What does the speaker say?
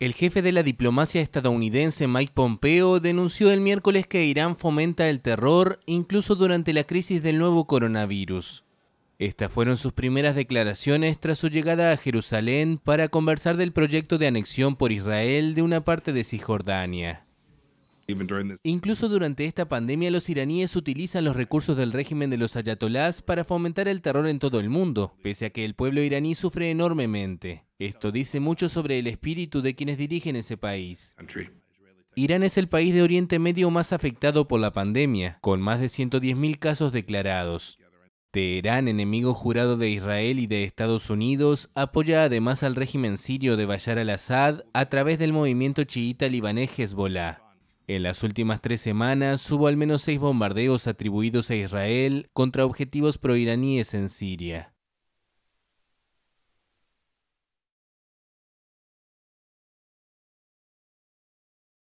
El jefe de la diplomacia estadounidense Mike Pompeo denunció el miércoles que Irán fomenta el terror incluso durante la crisis del nuevo coronavirus. Estas fueron sus primeras declaraciones tras su llegada a Jerusalén para conversar del proyecto de anexión por Israel de una parte de Cisjordania. Incluso durante esta pandemia, los iraníes utilizan los recursos del régimen de los ayatolás para fomentar el terror en todo el mundo, pese a que el pueblo iraní sufre enormemente. Esto dice mucho sobre el espíritu de quienes dirigen ese país. Irán es el país de Oriente Medio más afectado por la pandemia, con más de 110.000 casos declarados. Teherán, enemigo jurado de Israel y de Estados Unidos, apoya además al régimen sirio de Bashar al-Assad a través del movimiento chiita libanés Hezbollah. En las últimas tres semanas hubo al menos seis bombardeos atribuidos a Israel contra objetivos proiraníes en Siria.